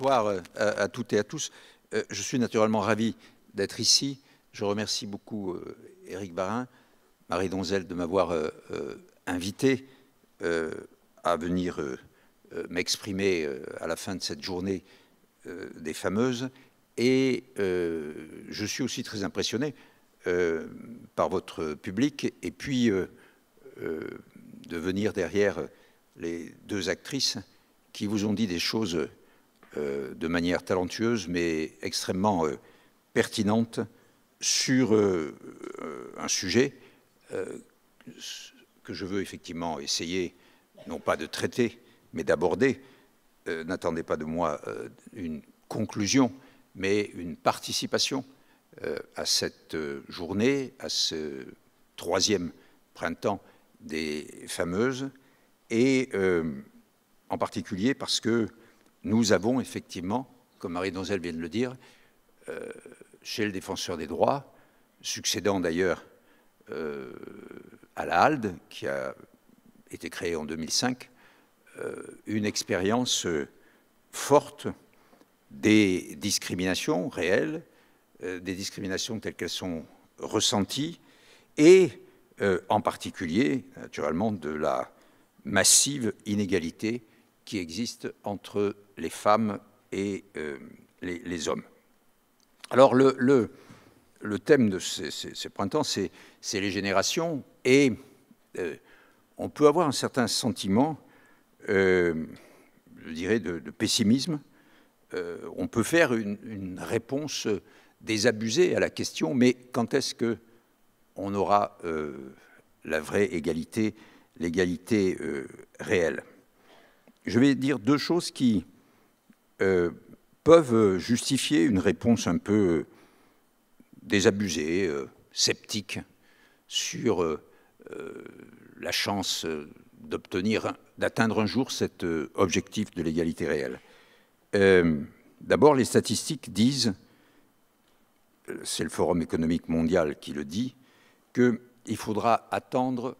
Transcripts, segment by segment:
Bonsoir euh, à, toutes et à tous. Euh, je suis naturellement ravi d'être ici. Je remercie beaucoup Eric euh, Barin, Marie Donzel de m'avoir invité à venir m'exprimer à la fin de cette journée des fameuses. Et je suis aussi très impressionné par votre public et puis de venir derrière les deux actrices qui vous ont dit des choses euh, de manière talentueuse mais extrêmement euh, pertinente sur euh, un sujet que je veux effectivement essayer, non pas de traiter, mais d'aborder. N'attendez pas de moi une conclusion, mais une participation à cette journée, à ce troisième printemps des fameuses, et en particulier parce que nous avons effectivement, comme Marie Donzel vient de le dire, euh, chez le défenseur des droits, succédant d'ailleurs euh, à la ALDE, qui a été créée en 2005, euh, une expérience forte des discriminations réelles, des discriminations telles qu'elles sont ressenties, et en particulier, naturellement, de la massive inégalité qui existe entre les femmes et euh, les, hommes. Alors le, le, thème de ces, printemps, c'est les générations, et euh, on peut avoir un certain sentiment, euh, je dirais, de, pessimisme. on peut faire une, une, réponse désabusée à la question, mais quand est-ce que on aura la vraie égalité, l'égalité réelle je vais dire deux choses qui euh, peuvent justifier une réponse un peu euh, désabusée, euh, sceptique sur la chance d'obtenir, d'atteindre un jour cet objectif de l'égalité réelle. D'abord, les statistiques disent, c'est le Forum économique mondial qui le dit, qu'il faudra attendre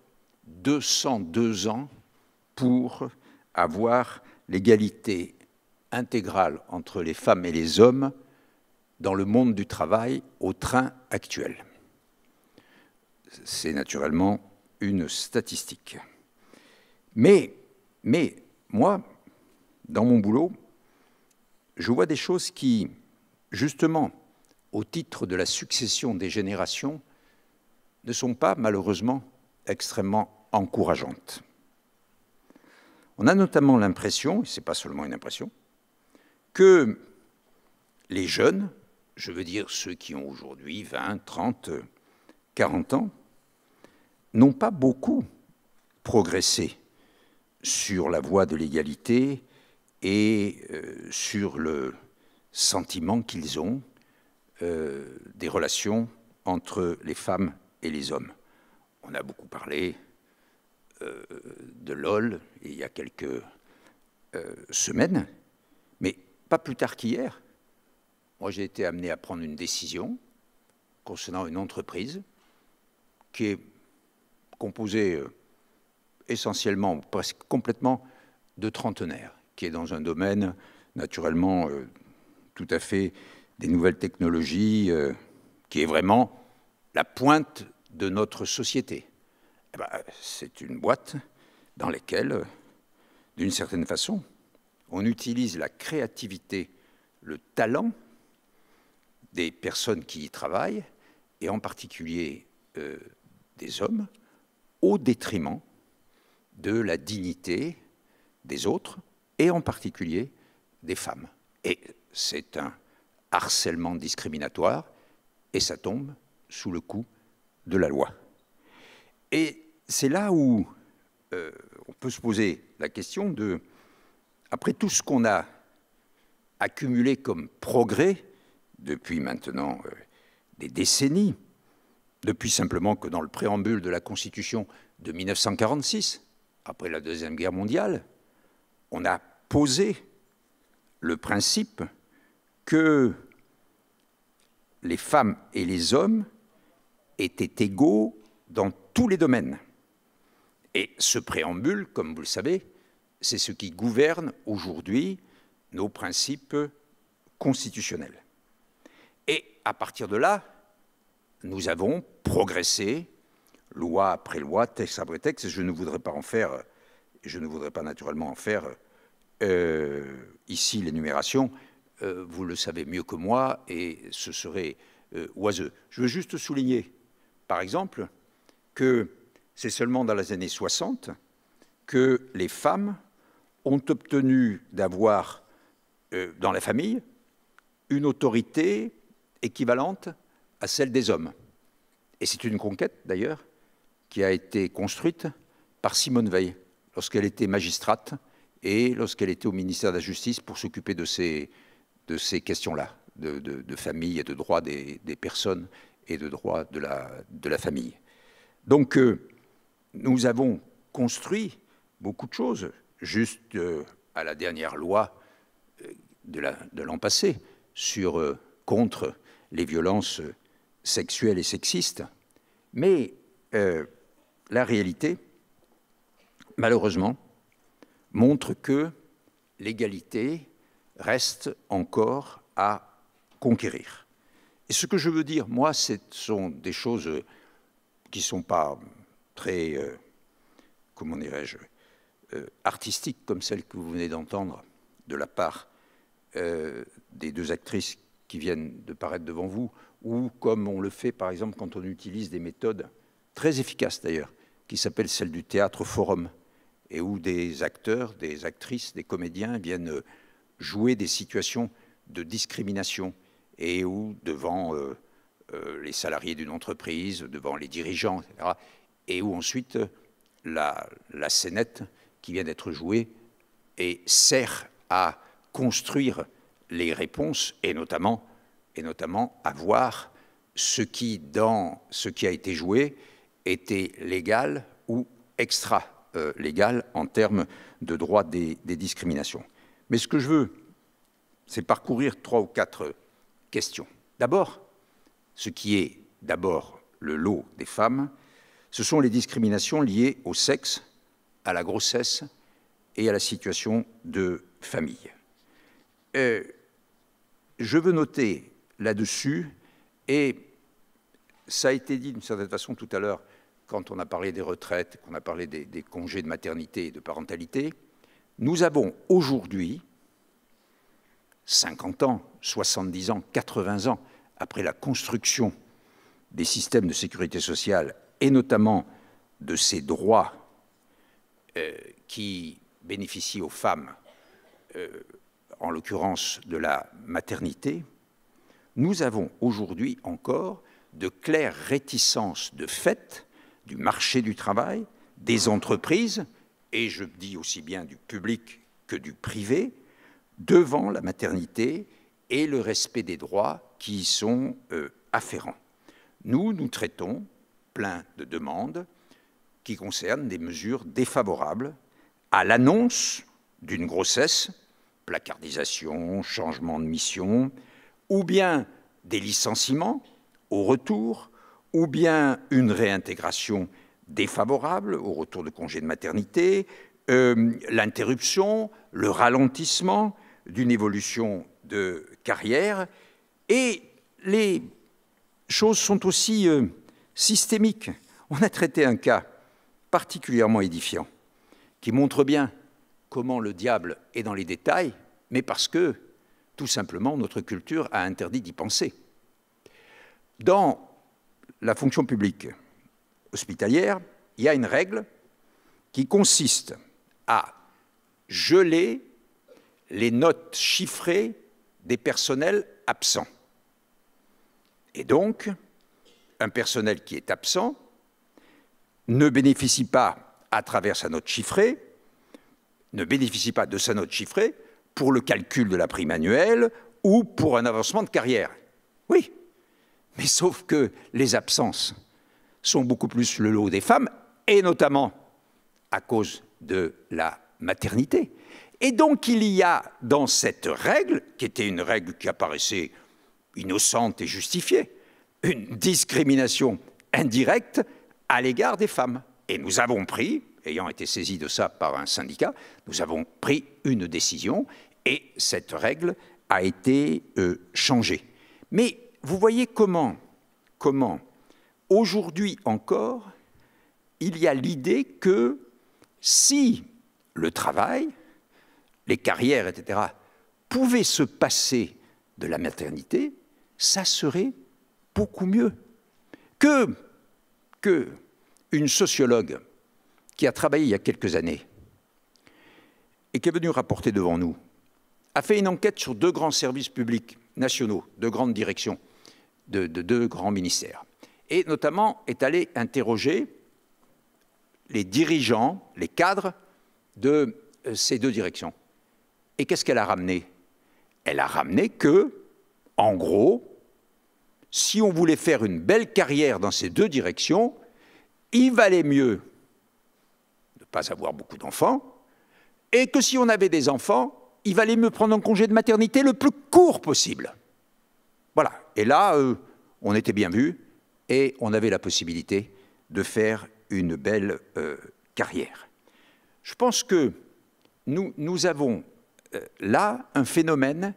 202 ans pour avoir l'égalité intégrale entre les femmes et les hommes dans le monde du travail au train actuel. C'est naturellement une statistique. Mais, mais moi, dans mon boulot, je vois des choses qui, justement, au titre de la succession des générations, ne sont pas malheureusement extrêmement encourageantes. On a notamment l'impression, et ce n'est pas seulement une impression, que les jeunes, je veux dire ceux qui ont aujourd'hui 20, 30, 40 ans, n'ont pas beaucoup progressé sur la voie de l'égalité et euh, sur le sentiment qu'ils ont euh, des relations entre les femmes et les hommes. On a beaucoup parlé euh, de LOL il y a quelques euh, semaines, mais pas plus tard qu'hier, moi j'ai été amené à prendre une décision concernant une entreprise qui est composée euh, essentiellement, presque complètement, de trentenaires, qui est dans un domaine naturellement tout à fait des nouvelles technologies, qui est vraiment la pointe de notre société. Eh ben, c'est une boîte dans laquelle, d'une certaine façon, on utilise la créativité, le talent des personnes qui y travaillent, et en particulier euh, des hommes, au détriment de la dignité des autres, et en particulier des femmes. Et c'est un harcèlement discriminatoire, et ça tombe sous le coup de la loi. Et c'est là où euh, on peut se poser la question de, après tout ce qu'on a accumulé comme progrès depuis maintenant euh, des décennies, depuis simplement que dans le préambule de la Constitution de 1946, après la Deuxième Guerre mondiale, on a posé le principe que les femmes et les hommes étaient égaux dans tous les domaines. Et ce préambule, comme vous le savez, c'est ce qui gouverne aujourd'hui nos principes constitutionnels. Et à partir de là, nous avons progressé, loi après loi, texte après texte. Je ne voudrais pas en faire, je ne voudrais pas naturellement en faire euh, ici l'énumération. Euh, vous le savez mieux que moi et ce serait euh, oiseux. Je veux juste souligner, par exemple, que c'est seulement dans les années 60 que les femmes ont obtenu d'avoir euh, dans la famille une autorité équivalente à celle des hommes. Et c'est une conquête, d'ailleurs, qui a été construite par Simone Veil, lorsqu'elle était magistrate et lorsqu'elle était au ministère de la Justice pour s'occuper de ces, questions-là, de, famille et de droits des, personnes et de droits de la famille. Donc, euh, nous avons construit beaucoup de choses, juste euh, à la dernière loi euh, de l'an passé sur contre les violences sexuelles et sexistes. Mais la réalité, malheureusement, montre que l'égalité reste encore à conquérir. Et ce que je veux dire, moi, ce sont des choses qui ne sont pas très, euh, comment dirais-je, euh, artistiques comme celles que vous venez d'entendre de la part euh, des deux actrices qui viennent de paraître devant vous, ou comme on le fait par exemple quand on utilise des méthodes très efficaces d'ailleurs, qui s'appellent celles du théâtre forum, et où des acteurs, des actrices, des comédiens viennent jouer des situations de discrimination et où devant euh, les salariés d'une entreprise, devant les dirigeants, etc. Et où ensuite euh, la, la scénette qui vient d'être jouée et sert à construire les réponses et notamment, et notamment à voir ce qui, dans ce qui a été joué, était légal ou extra-légal euh, en termes de droit des, discriminations. Mais ce que je veux, c'est parcourir trois ou quatre questions. D'abord, ce qui est d'abord le lot des femmes, ce sont les discriminations liées au sexe, à la grossesse et à la situation de famille. Euh, je veux noter là-dessus, et ça a été dit d'une certaine façon tout à l'heure, quand on a parlé des retraites, qu'on a parlé des, des, congés de maternité et de parentalité, nous avons aujourd'hui 50 ans, 70 ans, 80 ans après la construction des systèmes de sécurité sociale et notamment de ces droits euh, qui bénéficient aux femmes, euh, en l'occurrence de la maternité, nous avons aujourd'hui encore de claires réticences de fait du marché du travail, des entreprises, et je dis aussi bien du public que du privé, devant la maternité et le respect des droits qui y sont euh, afférents. Nous, nous traitons plein de demandes qui concernent des mesures défavorables à l'annonce d'une grossesse, placardisation, changement de mission, ou bien des licenciements au retour, ou bien une réintégration défavorable au retour de congé de maternité, euh, l'interruption, le ralentissement d'une évolution de carrière. Et les choses sont aussi euh, systémiques. On a traité un cas particulièrement édifiant qui montre bien comment le diable est dans les détails, mais parce que, tout simplement, notre culture a interdit d'y penser. Dans la fonction publique hospitalière, il y a une règle qui consiste à geler les notes chiffrées des personnels absents. Et donc, un personnel qui est absent ne bénéficie pas, à travers sa note chiffrée, ne bénéficie pas de sa note chiffrée pour le calcul de la prime annuelle ou pour un avancement de carrière. Oui, mais sauf que les absences sont beaucoup plus le lot des femmes, et notamment à cause de la maternité. Et donc il y a dans cette règle, qui était une règle qui apparaissait innocente et justifiée, une discrimination indirecte à l'égard des femmes. Et nous avons pris, ayant été saisis de ça par un syndicat, nous avons pris une décision et cette règle a été euh, changée. Mais vous voyez comment, comment aujourd'hui encore, il y a l'idée que si le travail, les carrières, etc., pouvaient se passer de la maternité, ça serait beaucoup mieux que, que une sociologue qui a travaillé il y a quelques années et qui est venue rapporter devant nous, a fait une enquête sur deux grands services publics nationaux, deux grandes directions de deux grands ministères, et notamment est allée interroger les dirigeants, les cadres de euh, ces deux directions. Et qu'est-ce qu'elle a ramené Elle a ramené que, en gros, si on voulait faire une belle carrière dans ces deux directions, il valait mieux ne pas avoir beaucoup d'enfants, et que si on avait des enfants, il valait mieux prendre un congé de maternité le plus court possible. Voilà. Et là, euh, on était bien vu et on avait la possibilité de faire une belle euh, carrière. Je pense que nous, nous avons euh, là un phénomène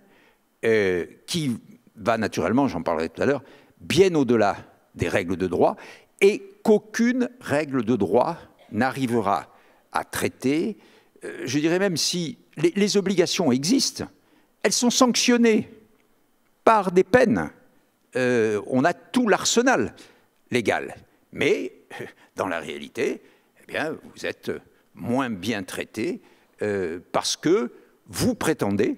euh, qui va naturellement, j'en parlerai tout à l'heure, bien au-delà des règles de droit et qu'aucune règle de droit n'arrivera à traiter. Euh, je dirais même si les, obligations existent, elles sont sanctionnées par des peines. on a tout l'arsenal légal. Mais dans la réalité, eh bien, vous êtes moins bien traité parce que vous prétendez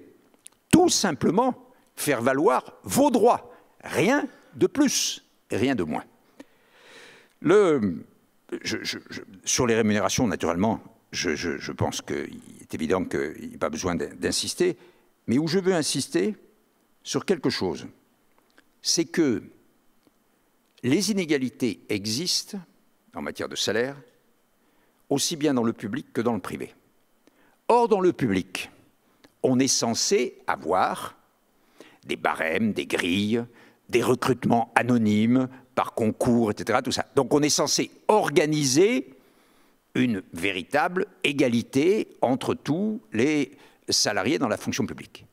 tout simplement faire valoir vos droits, rien de plus, rien de moins. sur les rémunérations, naturellement, je, pense qu'il est évident qu'il n'y a pas besoin d'insister, mais où je veux insister sur quelque chose, c'est que les inégalités existent en matière de salaire, aussi bien dans le public que dans le privé. Or, dans le public, on est censé avoir des barèmes, des grilles, des recrutements anonymes par concours, etc. Tout ça. Donc on est censé organiser une véritable égalité entre tous les salariés dans la fonction publique.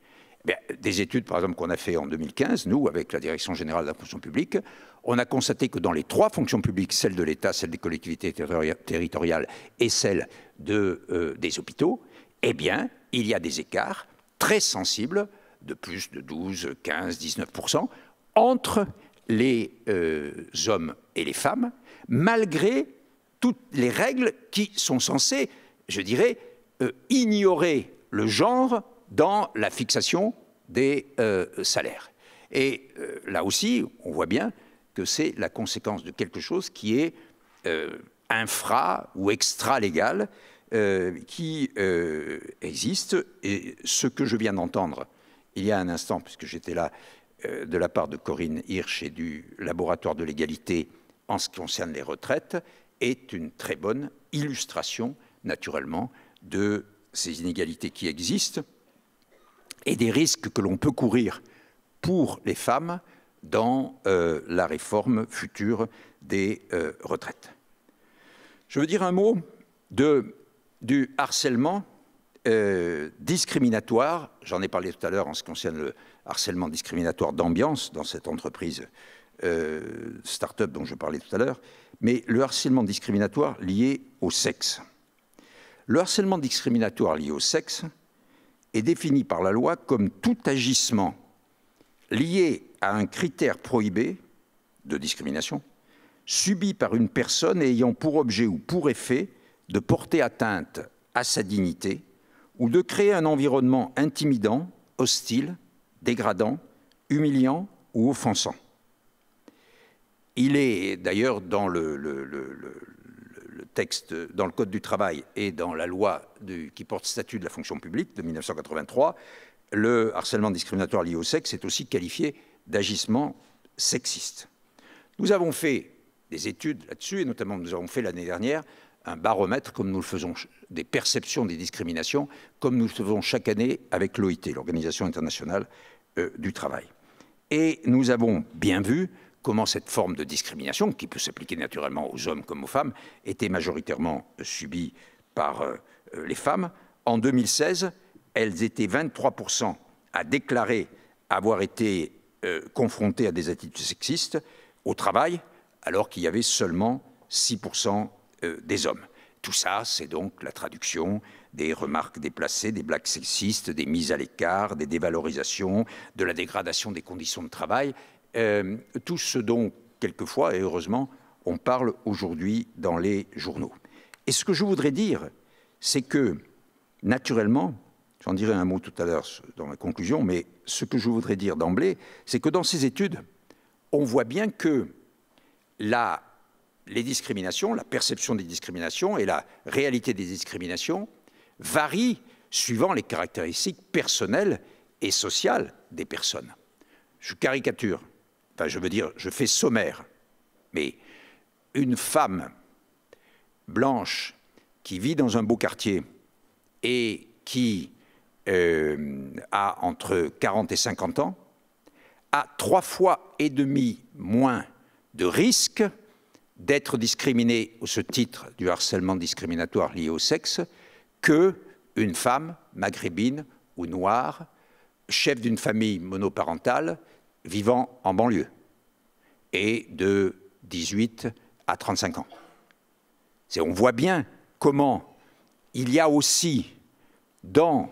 Eh des études, par exemple, qu'on a fait en 2015, nous, avec la Direction générale de la fonction publique, on a constaté que dans les trois fonctions publiques, celle de l'État, celle des collectivités territoriales et celle euh, des hôpitaux, eh bien, il y a des écarts très sensibles, de plus de 12, 15, 19%, entre les euh, hommes et les femmes, malgré toutes les règles qui sont censées, je dirais, euh, ignorer le genre dans la fixation des euh, salaires. Et là aussi, on voit bien que c'est la conséquence de quelque chose qui est infra ou extra-légal euh, qui euh, existe. Et ce que je viens d'entendre il y a un instant, puisque j'étais là, euh, de la part de Corinne Hirsch et du laboratoire de l'égalité en ce qui concerne les retraites, est une très bonne illustration, naturellement, de ces inégalités qui existent et des risques que l'on peut courir pour les femmes dans euh, la réforme future des retraites. Je veux dire un mot de du harcèlement euh, discriminatoire, j'en ai parlé tout à l'heure en ce qui concerne le harcèlement discriminatoire d'ambiance dans cette entreprise euh, start-up dont je parlais tout à l'heure, mais le harcèlement discriminatoire lié au sexe. Le harcèlement discriminatoire lié au sexe est défini par la loi comme tout agissement lié à un critère prohibé de discrimination subi par une personne ayant pour objet ou pour effet de porter atteinte à sa dignité ou de créer un environnement intimidant, hostile, dégradant, humiliant ou offensant. Il est d'ailleurs dans le, texte, dans le Code du travail et dans la loi qui porte statut de la fonction publique de 1983, le harcèlement discriminatoire lié au sexe est aussi qualifié d'agissement sexiste. Nous avons fait des études là-dessus, et notamment nous avons fait l'année dernière un baromètre, comme nous le faisons, des perceptions des discriminations, comme nous le faisons chaque année avec l'OIT, l'Organisation internationale euh, du travail. Et nous avons bien vu comment cette forme de discrimination, qui peut s'appliquer naturellement aux hommes comme aux femmes, était majoritairement euh, subie par euh, les femmes. En 2016, elles étaient 23% à déclarer avoir été confrontées à des attitudes sexistes au travail, alors qu'il y avait seulement 6% euh, des hommes. Tout ça, c'est donc la traduction des remarques déplacées, des blagues sexistes, des mises à l'écart, des dévalorisations, de la dégradation des conditions de travail, euh, tout ce dont, quelquefois, et heureusement, on parle aujourd'hui dans les journaux. Et ce que je voudrais dire, c'est que, naturellement, j'en dirai un mot tout à l'heure dans ma conclusion, mais ce que je voudrais dire d'emblée, c'est que dans ces études, on voit bien que la les discriminations, la perception des discriminations et la réalité des discriminations varient suivant les caractéristiques personnelles et sociales des personnes. Je caricature, enfin je veux dire, je fais sommaire, mais une femme blanche qui vit dans un beau quartier et qui euh, a entre 40 et 50 ans a trois fois et demi moins de risques d'être discriminée au titre du harcèlement discriminatoire lié au sexe que une femme maghrébine ou noire, chef d'une famille monoparentale vivant en banlieue et de 18 à 35 ans. on voit bien comment il y a aussi dans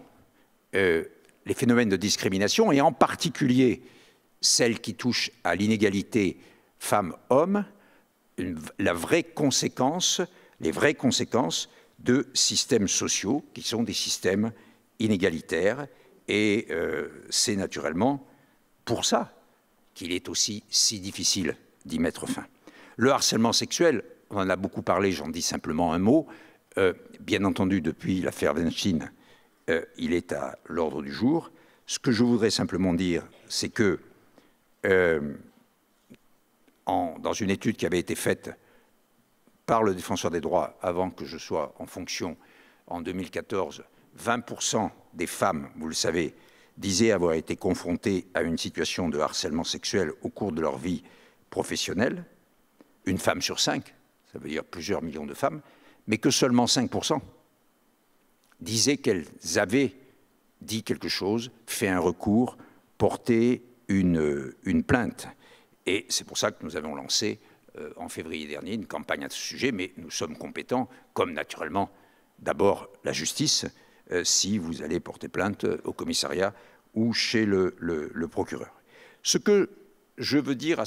euh, les phénomènes de discrimination, et en particulier celles qui touchent à l'inégalité femmes-hommes, la vraie conséquence, les vraies conséquences de systèmes sociaux qui sont des systèmes inégalitaires. Et euh, c'est naturellement pour ça qu'il est aussi si difficile d'y mettre fin. Le harcèlement sexuel, on en a beaucoup parlé, j'en dis simplement un mot. Euh, bien entendu, depuis l'affaire Weinstein, euh, il est à l'ordre du jour. Ce que je voudrais simplement dire, c'est que dans une étude qui avait été faite par le défenseur des droits avant que je sois en fonction en 2014, 20% des femmes, vous le savez, disaient avoir été confrontées à une situation de harcèlement sexuel au cours de leur vie professionnelle, une femme sur cinq, ça veut dire plusieurs millions de femmes, mais que seulement 5% disaient qu'elles avaient dit quelque chose, fait un recours, porté une plainte. Et c'est pour ça que nous avons lancé euh, en février dernier une campagne à ce sujet, mais nous sommes compétents, comme naturellement d'abord la justice, euh, si vous allez porter plainte euh, au commissariat ou chez le, procureur. Ce que je veux dire à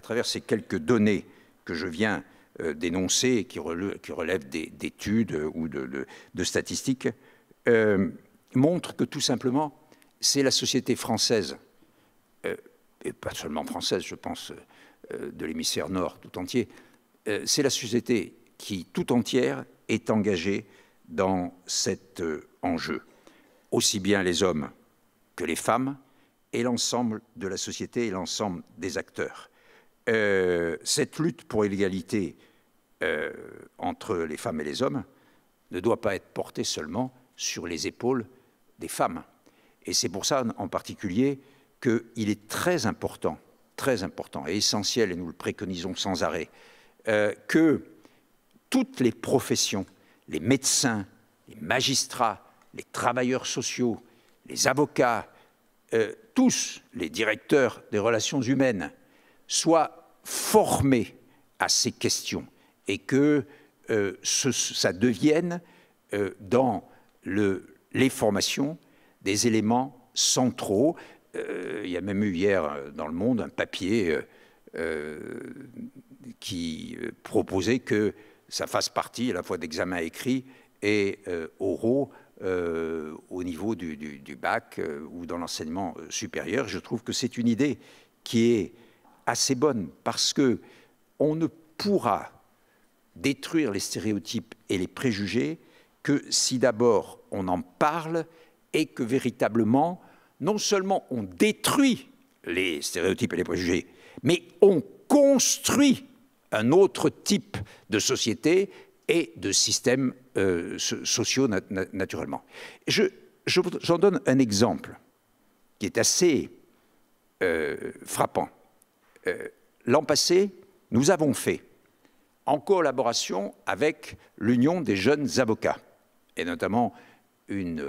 travers ces, quelques données que je viens d'énoncer et qui, relèvent, d'études ou de statistiques, montre que tout simplement, c'est la société française et pas seulement française, je pense, euh, de l'hémisphère nord tout entier, euh, c'est la société qui, tout entière, est engagée dans cet euh, enjeu. Aussi bien les hommes que les femmes et l'ensemble de la société et l'ensemble des acteurs. cette lutte pour l'égalité entre les femmes et les hommes ne doit pas être portée seulement sur les épaules des femmes. Et c'est pour ça, en particulier, qu'il est très important, très important et essentiel, et nous le préconisons sans arrêt, euh, que toutes les professions, les médecins, les magistrats, les travailleurs sociaux, les avocats, euh, tous les directeurs des relations humaines soient formés à ces questions et que euh, ça devienne dans les formations des éléments centraux. Euh, il y a même eu hier euh, dans le monde un papier euh, qui proposait que ça fasse partie à la fois d'examens écrits et oraux au niveau du, bac ou dans l'enseignement supérieur. Je trouve que c'est une idée qui est assez bonne parce que on ne pourra détruire les stéréotypes et les préjugés que si d'abord on en parle et que véritablement non seulement on détruit les stéréotypes et les préjugés, mais on construit un autre type de société et de systèmes euh, sociaux naturellement. J'en je, donne un exemple qui est assez euh, frappant. Euh, l'an passé, nous avons fait, en collaboration avec l'Union des jeunes avocats, et notamment une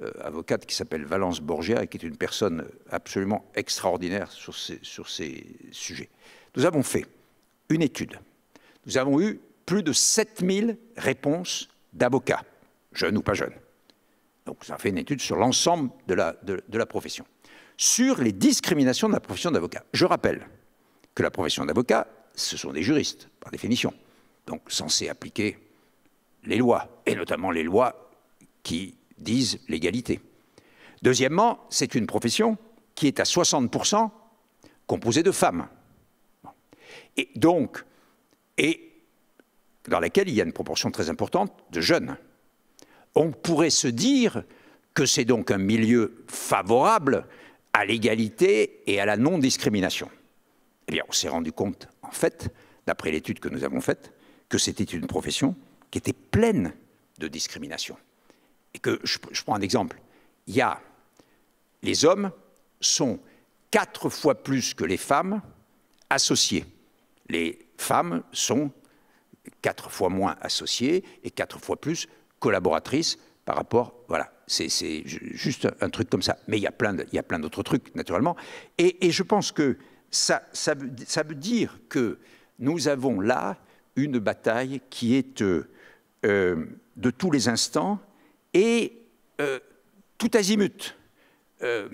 euh, avocate qui s'appelle Valence Borgia et qui est une personne absolument extraordinaire sur ces, sur ces sujets. Nous avons fait une étude. Nous avons eu plus de 7000 réponses d'avocats, jeunes ou pas jeunes. Donc ça fait une étude sur l'ensemble de la, de la profession. Sur les discriminations de la profession d'avocat. Je rappelle que la profession d'avocat, ce sont des juristes, par définition, donc censés appliquer les lois, et notamment les lois qui disent l'égalité. Deuxièmement, c'est une profession qui est à 60% composée de femmes. Et donc, et dans laquelle il y a une proportion très importante de jeunes. On pourrait se dire que c'est donc un milieu favorable à l'égalité et à la non-discrimination. Eh bien, on s'est rendu compte, en fait, d'après l'étude que nous avons faite, que c'était une profession qui était pleine de discrimination et que je, prends un exemple, il y a les hommes sont quatre fois plus que les femmes associées. Les femmes sont quatre fois moins associées et quatre fois plus collaboratrices par rapport. Voilà, c'est juste un truc comme ça. Mais il y a plein, d'autres trucs, naturellement. Et, je pense que ça, veut dire que nous avons là une bataille qui est euh, euh, de tous les instants et euh, tout azimut, euh,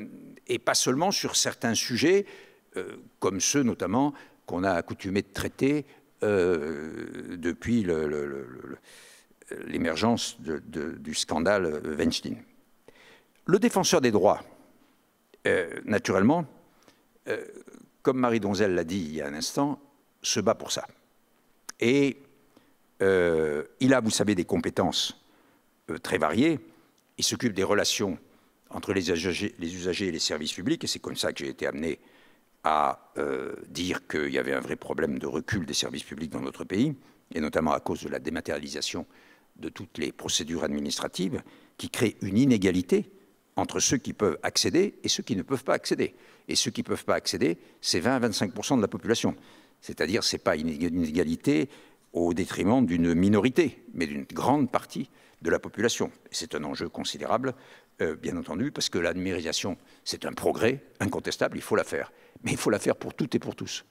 et pas seulement sur certains sujets, euh, comme ceux notamment qu'on a accoutumé de traiter depuis l'émergence du scandale Weinstein. Le défenseur des droits, naturellement, comme Marie Donzel l'a dit il y a un instant, se bat pour ça. Et il a, vous savez, des compétences euh, très variés. Il s'occupe des relations entre les usagers, et les services publics, et c'est comme ça que j'ai été amené à euh, dire qu'il y avait un vrai problème de recul des services publics dans notre pays, et notamment à cause de la dématérialisation de toutes les procédures administratives, qui crée une inégalité entre ceux qui peuvent accéder et ceux qui ne peuvent pas accéder. Et ceux qui ne peuvent pas accéder, c'est 20 à 25 de la population. C'est-à-dire, ce n'est pas une inégalité au détriment d'une minorité, mais d'une grande partie de la population. C'est un enjeu considérable, euh, bien entendu, parce que la numérisation, c'est un progrès incontestable, il faut la faire. Mais il faut la faire pour toutes et pour tous,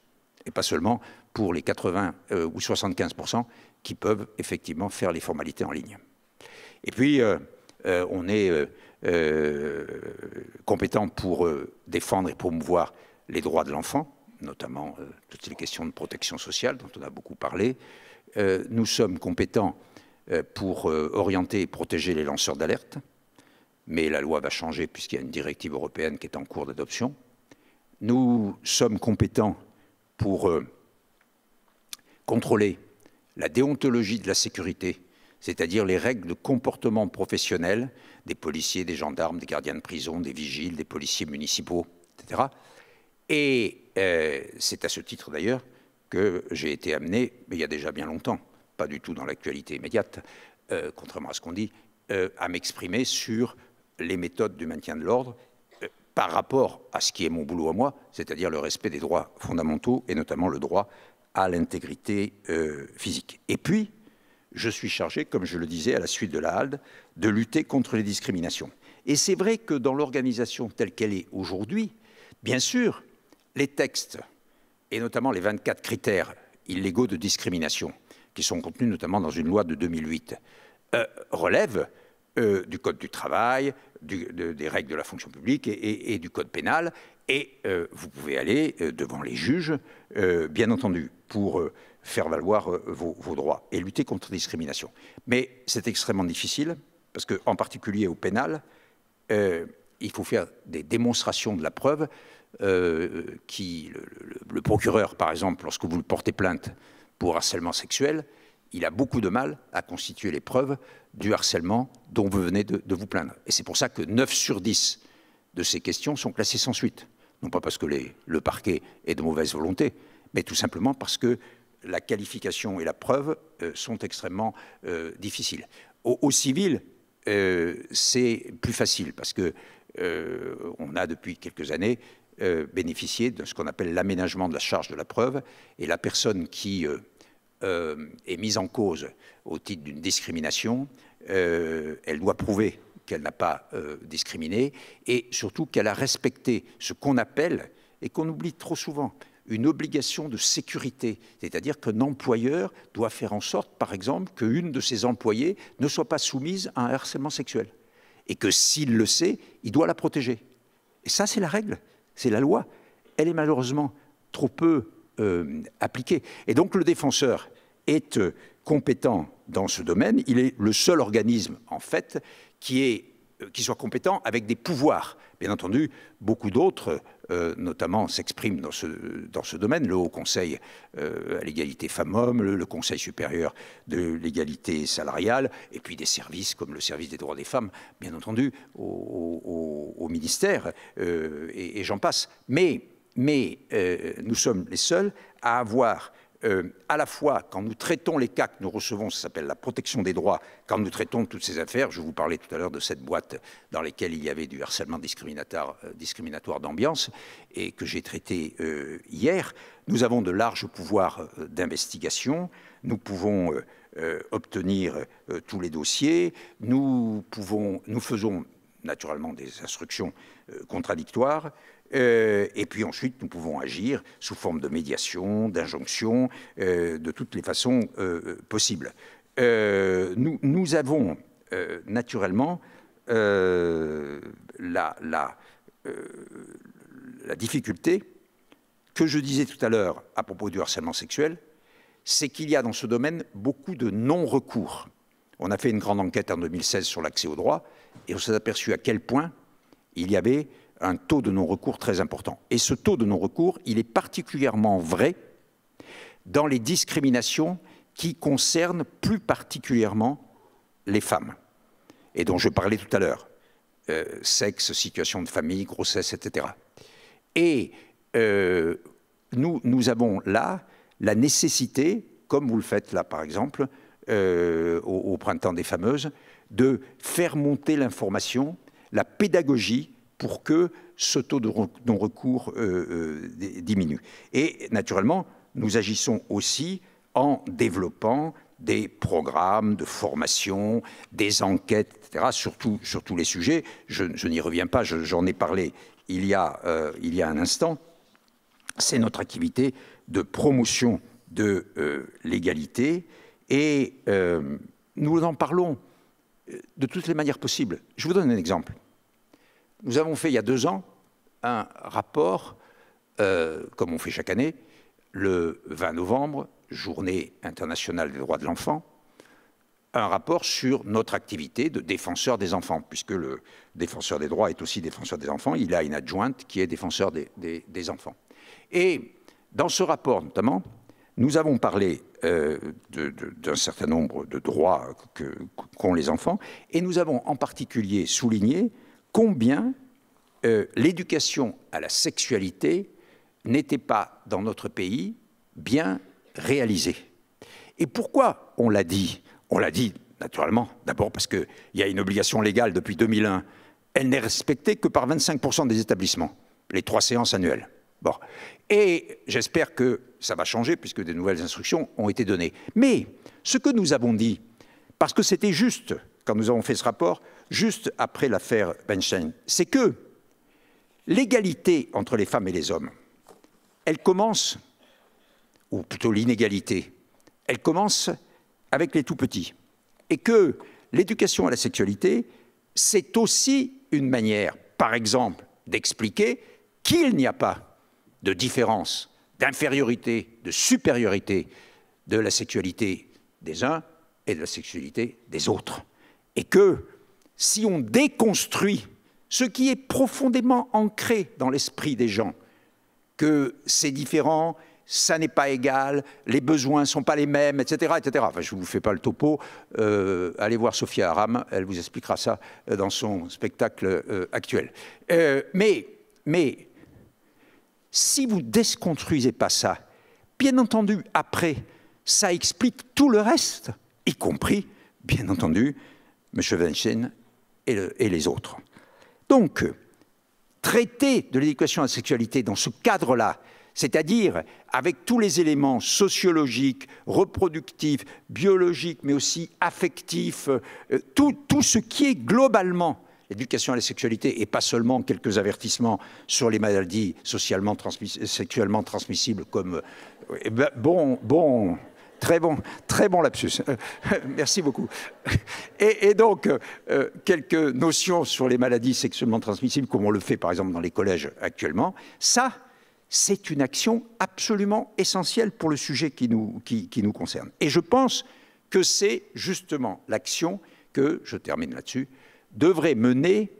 et pas seulement pour les 80 euh, ou 75% qui peuvent effectivement faire les formalités en ligne. Et puis, euh, on est compétent pour défendre et promouvoir les droits de l'enfant, notamment toutes les questions de protection sociale dont on a beaucoup parlé. nous sommes compétents euh, pour euh, orienter et protéger les lanceurs d'alerte, mais la loi va changer puisqu'il y a une directive européenne qui est en cours d'adoption. Nous sommes compétents pour euh, contrôler la déontologie de la sécurité, c'est-à-dire les règles de comportement professionnel des policiers, des gendarmes, des gardiens de prison, des vigiles, des policiers municipaux, etc. Et c'est à ce titre d'ailleurs que j'ai été amené, mais il y a déjà bien longtemps, pas du tout dans l'actualité immédiate, euh, contrairement à ce qu'on dit, euh, à m'exprimer sur les méthodes du maintien de l'ordre euh, par rapport à ce qui est mon boulot à moi, c'est-à-dire le respect des droits fondamentaux et notamment le droit à l'intégrité physique. Et puis, je suis chargé, comme je le disais à la suite de la HALDE, de lutter contre les discriminations. Et c'est vrai que dans l'organisation telle qu'elle est aujourd'hui, bien sûr, les textes, et notamment les 24 critères illégaux de discrimination, qui sont contenus notamment dans une loi de 2008, euh, relèvent euh, du Code du travail, des règles de la fonction publique et, du Code pénal. Et euh, vous pouvez aller devant les juges, bien entendu, pour faire valoir vos, droits et lutter contre la discrimination. Mais c'est extrêmement difficile, parce qu'en particulier au pénal, il faut faire des démonstrations de la preuve. qui le, procureur, par exemple, lorsque vous le portez plainte, pour harcèlement sexuel, il a beaucoup de mal à constituer les preuves du harcèlement dont vous venez de, vous plaindre. Et c'est pour ça que 9 sur 10 de ces questions sont classées sans suite. Non pas parce que le parquet est de mauvaise volonté, mais tout simplement parce que la qualification et la preuve euh, sont extrêmement euh, difficiles. Au, civil, euh, c'est plus facile parce qu'on on a depuis quelques années bénéficié de ce qu'on appelle l'aménagement de la charge de la preuve et la personne qui euh, est mise en cause au titre d'une discrimination, euh, elle doit prouver qu'elle n'a pas euh, discriminé et surtout qu'elle a respecté ce qu'on appelle et qu'on oublie trop souvent une obligation de sécurité, c'est-à-dire qu'un employeur doit faire en sorte, par exemple, qu'une de ses employées ne soit pas soumise à un harcèlement sexuel et que s'il le sait, il doit la protéger. Et ça, c'est la règle, c'est la loi. Elle est malheureusement trop peu appliquée. Et donc le défenseur est euh, compétent dans ce domaine. Il est le seul organisme, en fait, qui, est, euh, qui soit compétent avec des pouvoirs. Bien entendu, beaucoup d'autres, euh, notamment, s'expriment dans ce, dans ce domaine. Le Haut Conseil à l'égalité femmes-hommes, le, Conseil supérieur de l'égalité salariale, et puis des services comme le service des droits des femmes, bien entendu, au, ministère, et, j'en passe. Mais, mais nous sommes les seuls à avoir euh, à la fois quand nous traitons les cas que nous recevons, ça s'appelle la protection des droits, quand nous traitons toutes ces affaires, je vous parlais tout à l'heure de cette boîte dans laquelle il y avait du harcèlement discriminatoire, euh, d'ambiance et que j'ai traité euh, hier, nous avons de larges pouvoirs d'investigation, nous pouvons obtenir tous les dossiers, nous faisons naturellement des instructions contradictoires, euh, et puis ensuite, nous pouvons agir sous forme de médiation, d'injonction, euh, de toutes les façons euh, possibles. Nous, avons naturellement la, la, la difficulté que je disais tout à l'heure à propos du harcèlement sexuel, c'est qu'il y a dans ce domaine beaucoup de non-recours. On a fait une grande enquête en 2016 sur l'accès au droit et on s'est aperçu à quel point il y avait un taux de non-recours très important. Et ce taux de non-recours, il est particulièrement vrai dans les discriminations qui concernent plus particulièrement les femmes, et dont je parlais tout à l'heure, euh, sexe, situation de famille, grossesse, etc. Et euh, nous, avons là la nécessité, comme vous le faites là par exemple, euh, au, printemps des fameuses, de faire monter l'information, la pédagogie pour que ce taux de recours euh, euh, diminue. Et naturellement, nous agissons aussi en développant des programmes de formation, des enquêtes, etc., sur, tous les sujets. Je, n'y reviens pas, j'en ai parlé il y a, euh, il y a un instant. C'est notre activité de promotion de l'égalité et nous en parlons de toutes les manières possibles. Je vous donne un exemple. Nous avons fait il y a deux ans un rapport, euh, comme on fait chaque année, le 20 novembre, journée internationale des droits de l'enfant, un rapport sur notre activité de défenseur des enfants, puisque le défenseur des droits est aussi défenseur des enfants, il a une adjointe qui est défenseur des, enfants. Et dans ce rapport notamment, nous avons parlé euh, d'un certain nombre de droits qu'ont les enfants, et nous avons en particulier souligné combien euh, l'éducation à la sexualité n'était pas, dans notre pays, bien réalisée. Et pourquoi on l'a dit On l'a dit naturellement, d'abord parce qu'il y a une obligation légale depuis 2001. Elle n'est respectée que par 25% des établissements, les trois séances annuelles. Et j'espère que ça va changer puisque des nouvelles instructions ont été données. Mais ce que nous avons dit, parce que c'était juste quand nous avons fait ce rapport, juste après l'affaire Weinstein, c'est que l'égalité entre les femmes et les hommes, elle commence, ou plutôt l'inégalité, elle commence avec les tout-petits. Et que l'éducation à la sexualité, c'est aussi une manière, par exemple, d'expliquer qu'il n'y a pas de différence, d'infériorité, de supériorité de la sexualité des uns et de la sexualité des autres. Et que si on déconstruit ce qui est profondément ancré dans l'esprit des gens, que c'est différent, ça n'est pas égal, les besoins ne sont pas les mêmes, etc. etc. je ne vous fais pas le topo, euh, allez voir Sophia Aram, elle vous expliquera ça euh, dans son spectacle euh, actuel. mais, si vous déconstruisez pas ça, bien entendu, après, ça explique tout le reste, y compris, bien entendu, M. Weinstein et, les autres. Donc, traiter de l'éducation à la sexualité dans ce cadre-là, c'est-à-dire avec tous les éléments sociologiques, reproductifs, biologiques, mais aussi affectifs, euh, tout, ce qui est globalement l'éducation à la sexualité et pas seulement quelques avertissements sur les maladies sexuellement transmissibles comme euh, eh ben, bon, bon, Très bon, très bon lapsus. Euh, merci beaucoup. Et, donc, euh, euh, quelques notions sur les maladies sexuellement transmissibles, comme on le fait par exemple dans les collèges actuellement. Ça, c'est une action absolument essentielle pour le sujet qui nous, qui nous concerne. Et je pense que c'est justement l'action que, je termine là-dessus, devrait mener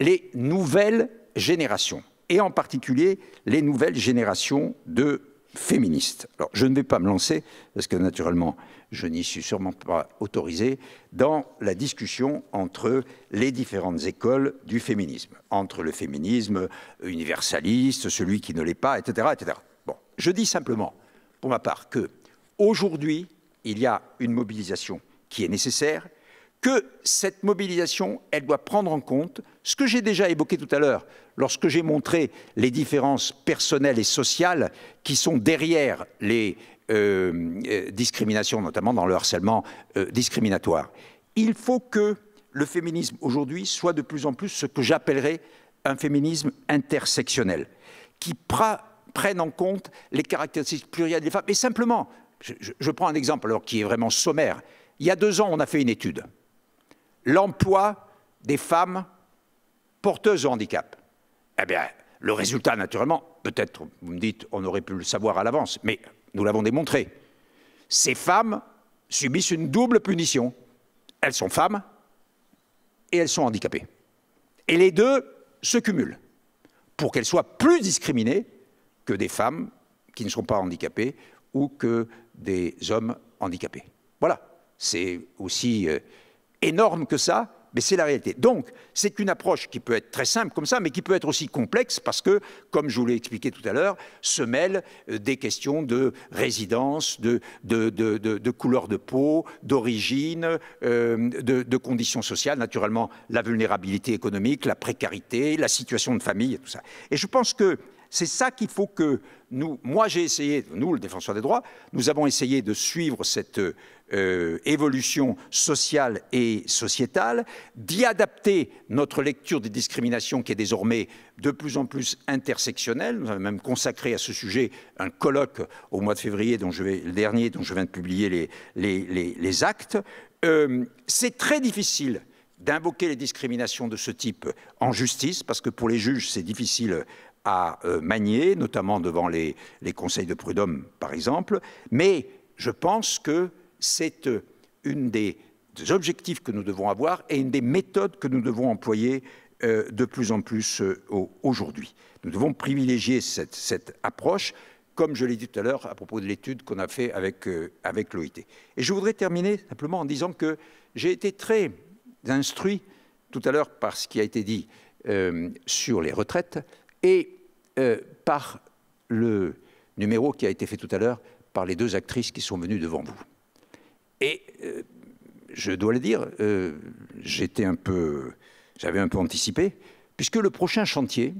les nouvelles générations, et en particulier les nouvelles générations de féministe. Alors, je ne vais pas me lancer, parce que naturellement, je n'y suis sûrement pas autorisé, dans la discussion entre les différentes écoles du féminisme, entre le féminisme universaliste, celui qui ne l'est pas, etc., Bon, je dis simplement, pour ma part, que aujourd'hui, il y a une mobilisation qui est nécessaire, que cette mobilisation, elle doit prendre en compte ce que j'ai déjà évoqué tout à l'heure, lorsque j'ai montré les différences personnelles et sociales qui sont derrière les euh, euh, discriminations, notamment dans le harcèlement euh, discriminatoire. Il faut que le féminisme aujourd'hui soit de plus en plus ce que j'appellerais un féminisme intersectionnel, qui prenne en compte les caractéristiques plurielles des femmes. Et simplement, je, je prends un exemple qui est vraiment sommaire. Il y a deux ans, on a fait une étude l'emploi des femmes porteuses de handicap. Eh bien, le résultat, naturellement, peut-être, vous me dites, on aurait pu le savoir à l'avance, mais nous l'avons démontré. Ces femmes subissent une double punition. Elles sont femmes et elles sont handicapées. Et les deux se cumulent pour qu'elles soient plus discriminées que des femmes qui ne sont pas handicapées ou que des hommes handicapés. Voilà, c'est aussi euh, énorme que ça, mais c'est la réalité. Donc, c'est une approche qui peut être très simple comme ça, mais qui peut être aussi complexe parce que, comme je vous l'ai expliqué tout à l'heure, se mêlent euh, des questions de résidence, de, couleur de peau, d'origine, euh, de, conditions sociales, naturellement la vulnérabilité économique, la précarité, la situation de famille et tout ça. Et je pense que c'est ça qu'il faut que nous, moi j'ai essayé, nous le défenseur des droits, nous avons essayé de suivre cette, euh, euh, évolution sociale et sociétale, d'y adapter notre lecture des discriminations qui est désormais de plus en plus intersectionnelle. Nous avons même consacré à ce sujet un colloque au mois de février, dont je vais, le dernier, dont je viens de publier les, actes. Euh, c'est très difficile d'invoquer les discriminations de ce type en justice, parce que pour les juges, c'est difficile à euh, manier, notamment devant les, les conseils de prud'homme, par exemple. Mais je pense que c'est euh, une des, objectifs que nous devons avoir et une des méthodes que nous devons employer euh, de plus en plus euh, aujourd'hui. Nous devons privilégier cette, approche, comme je l'ai dit tout à l'heure à propos de l'étude qu'on a faite avec, avec l'OIT. Et je voudrais terminer simplement en disant que j'ai été très instruit tout à l'heure par ce qui a été dit sur les retraites et par le numéro qui a été fait tout à l'heure par les deux actrices qui sont venues devant vous. Et euh, je dois le dire, euh, j'étais un peu, j'avais un peu anticipé, puisque le prochain chantier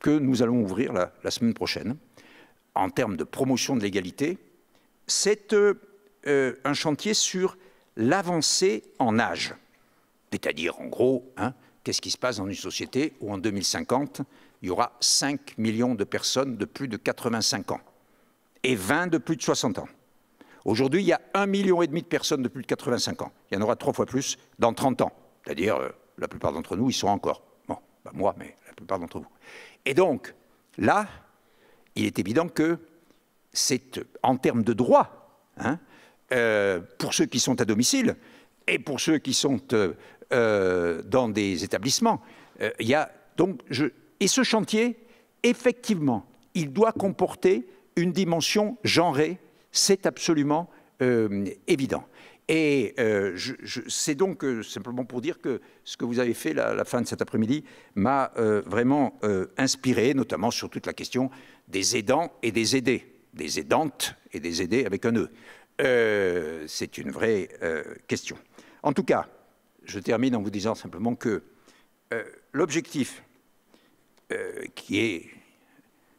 que nous allons ouvrir la, semaine prochaine, en termes de promotion de l'égalité, c'est euh, un chantier sur l'avancée en âge. C'est-à-dire, en gros, hein, qu'est-ce qui se passe dans une société où en 2050, il y aura 5 millions de personnes de plus de 85 ans et 20 de plus de 60 ans. Aujourd'hui, il y a un million et demi de personnes de plus de 85 ans. Il y en aura trois fois plus dans 30 ans. C'est-à-dire, euh, la plupart d'entre nous, ils sont encore. Bon, moi, mais la plupart d'entre vous. Et donc, là, il est évident que c'est, euh, en termes de droit, hein, euh, pour ceux qui sont à domicile et pour ceux qui sont dans des établissements, il y a donc... Je, et ce chantier, effectivement, il doit comporter une dimension genrée c'est absolument euh, évident. Et euh, c'est donc euh, simplement pour dire que ce que vous avez fait à la fin de cet après-midi m'a vraiment inspiré, notamment sur toute la question des aidants et des aidés, des aidantes et des aidés avec un E. c'est une vraie question. En tout cas, je termine en vous disant simplement que l'objectif qui est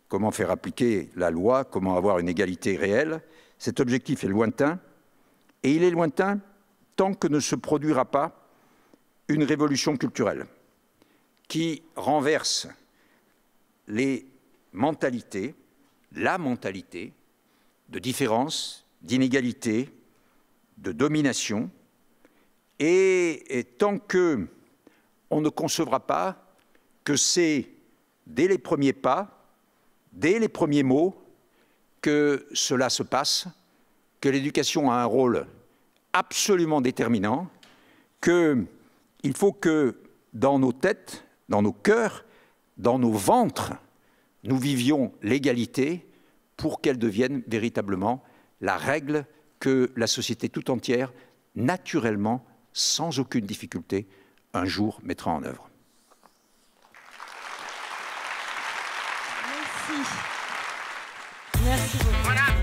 comment faire appliquer la loi, comment avoir une égalité réelle, cet objectif est lointain, et il est lointain tant que ne se produira pas une révolution culturelle qui renverse les mentalités, la mentalité de différence, d'inégalité, de domination, et, tant que on ne concevra pas que c'est dès les premiers pas, dès les premiers mots, que cela se passe, que l'éducation a un rôle absolument déterminant, qu'il faut que dans nos têtes, dans nos cœurs, dans nos ventres, nous vivions l'égalité pour qu'elle devienne véritablement la règle que la société tout entière, naturellement, sans aucune difficulté, un jour mettra en œuvre. Merci beaucoup. Voilà.